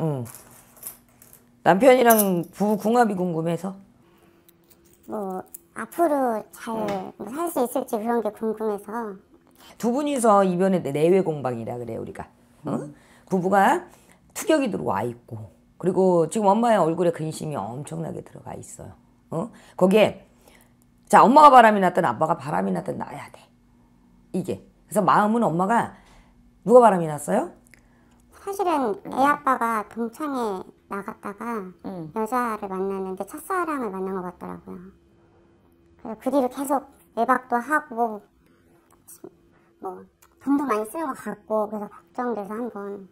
어. 남편이랑 부부 궁합이 궁금해서? 뭐 앞으로 잘 살 수 있을지 그런 게 궁금해서 두 분이서 이번에 내외 공방이라 그래 우리가. 응? 어? 부부가 투격이 들어와 있고 그리고 지금 엄마의 얼굴에 근심이 엄청나게 들어가 있어요. 어? 거기에 자 엄마가 바람이 났든 아빠가 바람이 났든 나야 돼. 이게 그래서 마음은 엄마가 누가 바람이 났어요? 사실은 애 아빠가 동창회 나갔다가 응. 여자를 만났는데 첫사랑을 만난 것 같더라고요. 그래서 그 뒤로 계속 외박도 하고 뭐 돈도 많이 쓰는 것 같고 그래서 걱정돼서 한번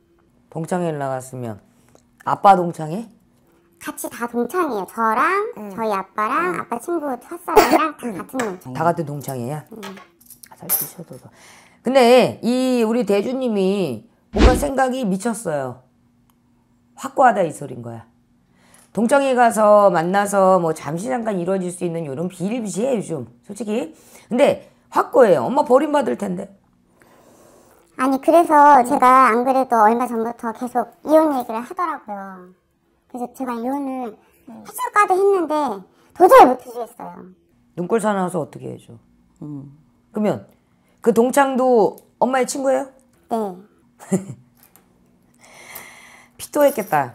동창회 나갔으면 아빠 동창회? 같이 다 동창이에요. 저랑 응. 저희 아빠랑 응. 아빠 친구 첫사랑이랑 다 같은 동창. 다 같은 동창이야. 응. 살 아, 뛰셔도. 근데 이 우리 대주님이 뭔가 생각이 미쳤어요. 확고하다 이 소린 거야. 동창회 가서 만나서 뭐 잠시 잠깐 이루어질 수 있는 요런 비일비재해 요즘 솔직히. 근데 확고해요. 엄마 버림받을 텐데. 아니 그래서 제가 안 그래도 얼마 전부터 계속 이혼 얘기를 하더라고요. 그래서 제가 이혼을 해줄까도 했는데 도저히 못 해주겠어요. 눈꼴 사나워서 어떻게 해줘? 음. 그러면 그 동창도 엄마의 친구예요? 네. 피토했겠다.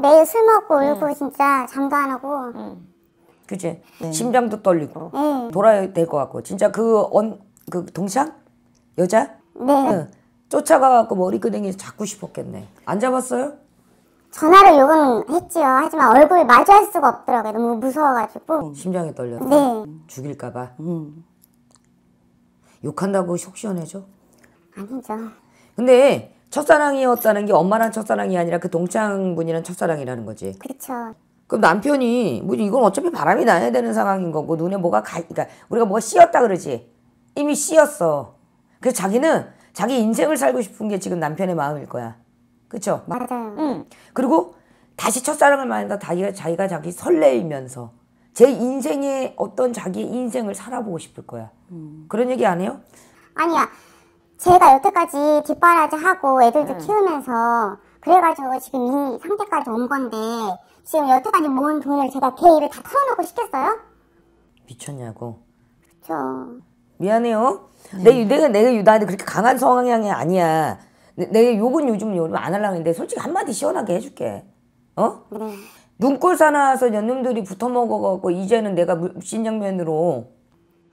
매일 술 먹고 울고 진짜 잠도 안 오고. 그지? 네. 심장도 떨리고 네. 돌아야 될 것 같고 진짜 그 언그 그 동창 여자 네. 네. 쫓아가갖고 머리끄댕이 잡고 싶었겠네. 안 잡았어요? 전화로 요건 했지요. 하지만 얼굴 마주할 수가 없더라고요. 너무 무서워가지고. 심장이 떨려. 네. 죽일까봐. 음. 욕한다고 속 시원해져? 아니죠. 근데 첫사랑이었다는 게 엄마랑 첫사랑이 아니라 그 동창분이랑 첫사랑이라는 거지. 그렇죠. 그럼 남편이 뭐 이건 어차피 바람이 나야 되는 상황인 거고 눈에 뭐가 가 그러니까 우리가 뭐가 씌었다 그러지. 이미 씌었어. 그래서 자기는 자기 인생을 살고 싶은 게 지금 남편의 마음일 거야. 그렇죠? 맞아요. 응. 그리고 다시 첫사랑을 만나다 자기가, 자기가 자기 설레이면서 제 인생의 어떤 자기 인생을 살아보고 싶을 거야. 음. 그런 얘기 안 해요? 아니야. 제가 여태까지 뒷바라지하고 애들도 응. 네. 키우면서 그래가지고 지금 이 상태까지 온 건데 지금 여태까지 모은 돈을 제가 걔 일을 다 털어놓고 시켰어요? 미쳤냐고? 그쵸 미안해요 네. 내, 내가 내가 나한테 그렇게 강한 성향이 아니야 내, 내 욕은 요즘 욕을 안 하려고 했는데 솔직히 한마디 시원하게 해줄게 어? 네. 눈꼴 사나서 연놈들이 붙어먹어갖고 이제는 내가 신장면으로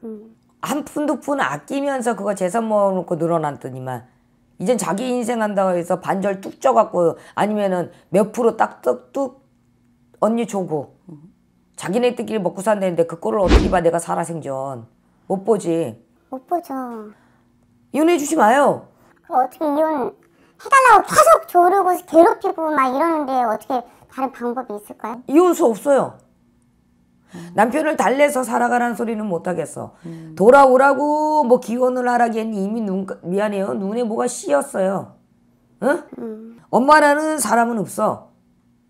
음. 한푼두푼 아끼면서 그거 재산 모아놓고 늘어났더니만 이젠 자기 인생 한다고 해서 반절 뚝 쪄갖고 아니면은 몇 프로 딱뚝뚝 언니 조고자기네뜻끼리 먹고 산다는데 그 꼴을 어떻게 봐 내가 살아 생전 못 보지 못 보죠 이혼해 주지 마요 어떻게 이혼 해달라고 계속 조르고 괴롭히고 막 이러는데 어떻게 다른 방법이 있을까요? 이혼 수 없어요 남편을 달래서 살아가라는 소리는 못하겠어. 음. 돌아오라고 뭐 기원을 하라기엔 이미 눈, 미안해요. 눈에 뭐가 씌었어요. 응? 음. 엄마라는 사람은 없어.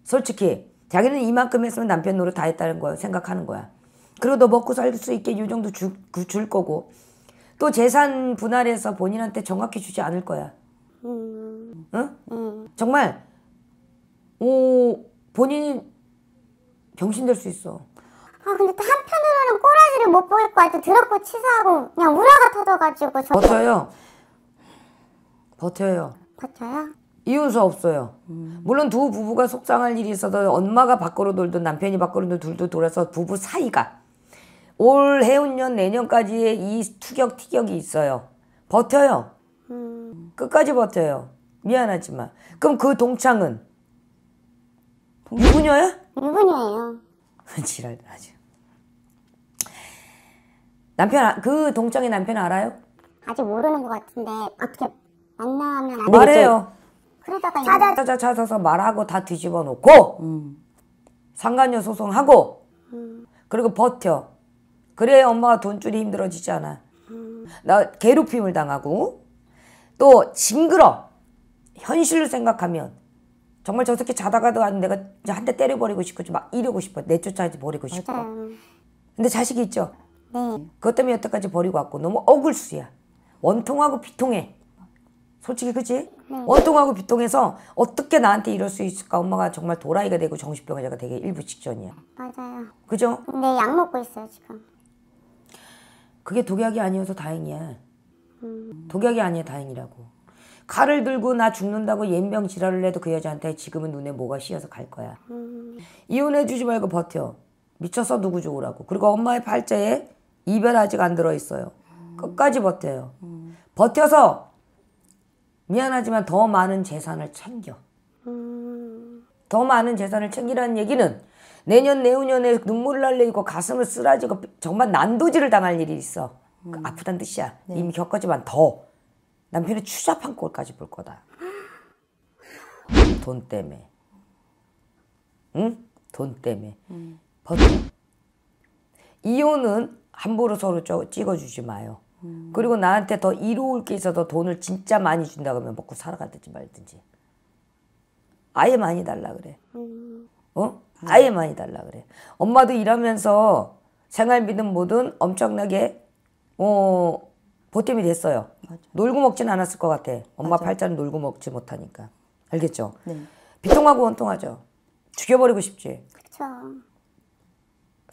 솔직히. 자기는 이만큼 했으면 남편 노릇 다 했다는 거야. 생각하는 거야. 그래도 먹고 살 수 있게 요정도 주, 줄 거고. 또 재산 분할해서 본인한테 정확히 주지 않을 거야. 음. 응? 음. 정말, 오, 본인이 병신될 수 있어. 아 근데 또 한편으로는 꼬라지를 못 보일 것 같아 드럽고 치사하고 그냥 우라가 터져가지고 저... 버텨요 버텨요 버텨요? 이유 수 없어요 음. 물론 두 부부가 속상할 일이 있어서 엄마가 밖으로 놀든 남편이 밖으로 놀든 둘도 돌아서 부부 사이가 올 해운년 내년까지의 이 투격티격이 있어요 버텨요 음. 끝까지 버텨요 미안하지만 그럼 그 동창은 유부녀야? 유부녀예요 지랄 아주 남편 아, 그동창의 남편 알아요? 아직 모르는 것 같은데 어떻게 만나면 안 말해요. 그러다가 찾아 찾아 찾아서 말하고 다 뒤집어 놓고 음. 상간녀 소송하고 음. 그리고 버텨. 그래 엄마가 돈줄이 힘들어지지 않아. 음. 나 괴롭힘을 당하고 또 징그러. 현실로 생각하면 정말 저 새끼 자다가도 내가 한 대 때려버리고 싶고 막 이러고 싶어. 내쫓아지 버리고 싶어. 근데 자식이 있죠. 네. 그것 때문에 여태까지 버리고 왔고 너무 억울수야. 원통하고 비통해. 솔직히 그치? 네. 원통하고 비통해서 어떻게 나한테 이럴 수 있을까 엄마가 정말 도라이가 되고 정신병 환자가 되게 일부 직전이야. 맞아요. 그죠? 근데 약 먹고 있어요 지금. 그게 독약이 아니어서 다행이야. 음. 독약이 아니야 다행이라고. 칼을 들고 나 죽는다고 연병 질환을 해도 그 여자한테 지금은 눈에 뭐가 씌어서 갈 거야. 음. 이혼해주지 말고 버텨. 미쳐서 누구 죽으라고 그리고 엄마의 팔자에 이별 아직 안 들어 있어요. 음. 끝까지 버텨요. 음. 버텨서 미안하지만 더 많은 재산을 챙겨. 음. 더 많은 재산을 챙기라는 얘기는 내년 내후년에 눈물 날려 고 가슴을 쓰라지고 정말 난도질을 당할 일이 있어. 그 음. 아프단 뜻이야. 네. 이미 겪었지만 더 남편이 추잡한 꼴까지 볼 거다. 돈 때문에. 응? 돈 때문에. 음. 버텨. 이혼은 함부로 서로 찍어주지 마요. 음. 그리고 나한테 더 이로울 게 있어서 돈을 진짜 많이 준다 그러면 먹고 살아가든지 말든지. 아예 많이 달라 그래. 어? 아예 많이 달라 그래. 엄마도 일하면서 생활비든 뭐든 엄청나게 어 보탬이 됐어요. 맞아. 놀고 먹진 않았을 것 같아. 엄마 맞아. 팔자는 놀고 먹지 못하니까. 알겠죠? 네. 비통하고 원통하죠. 죽여버리고 싶지. 그렇죠.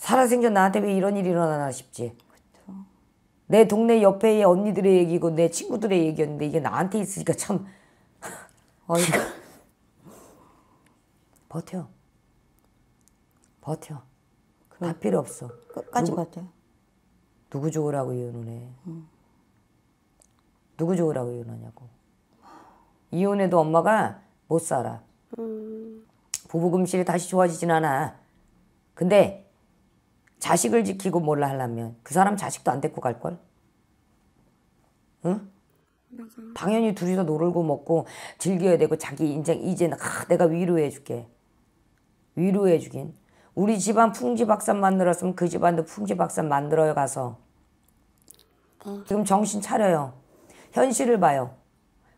살아생전 나한테 왜 이런 일이 일어나나 싶지. 그쵸. 내 동네 옆에 언니들의 얘기고 내 친구들의 얘기였는데 이게 나한테 있으니까 참 어이가 버텨. 버텨. 그래. 다 필요 없어. 끝까지 누구, 버텨. 누구 좋으라고 이혼해. 음. 누구 좋으라고 이혼하냐고. 이혼해도 엄마가 못 살아. 음. 부부금실이 다시 좋아지진 않아. 근데 자식을 지키고 몰라 하려면 그 사람 자식도 안 데리고 갈걸? 응? 당연히 둘이서 놀고 먹고 즐겨야 되고 자기 인생 이제 아, 내가 위로해 줄게. 위로해 주긴. 우리 집안 풍지 박산 만들었으면 그 집안도 풍지 박산 만들어 가서 네. 지금 정신 차려요. 현실을 봐요.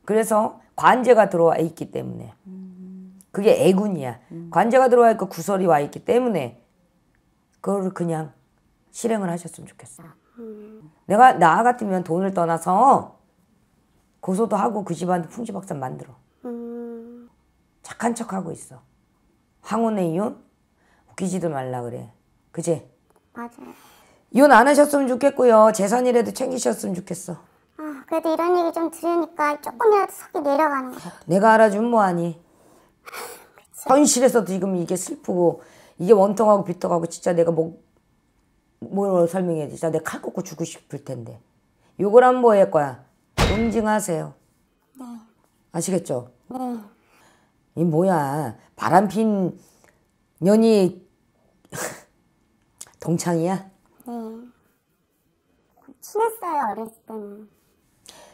그래서 관제가 들어와 있기 때문에 음. 그게 애군이야. 음. 관제가 들어와 있고 구설이 와 있기 때문에 그거를 그냥 실행을 하셨으면 좋겠어. 음. 내가 나 같으면 돈을 떠나서 고소도 하고 그집안 풍지박산 만들어. 음. 착한 척하고 있어. 황혼의 이 웃기지도 말라 그래. 그지? 맞아요. 안 하셨으면 좋겠고요. 재산이라도 챙기셨으면 좋겠어. 아, 그래도 이런 얘기 좀 들으니까 조금이라도 속이 내려가는 거 내가 알아주면 뭐하니? 현실에서도 지금 이게 슬프고 이게 원통하고 비통하고 진짜 내가 뭐, 뭐로 설명해야 되지? 내가 칼 꽂고 죽고 싶을 텐데. 요걸 안 보일 거야. 응징하세요. 네. 아시겠죠? 네. 이 뭐야. 바람핀 년이 동창이야? 네. 친했어요, 어렸을 때는.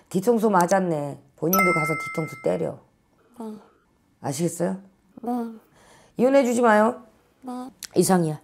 뒤통수 맞았네. 본인도 가서 뒤통수 때려. 네. 아시겠어요? 네. 이혼해주지 마요. 네. 이상이야.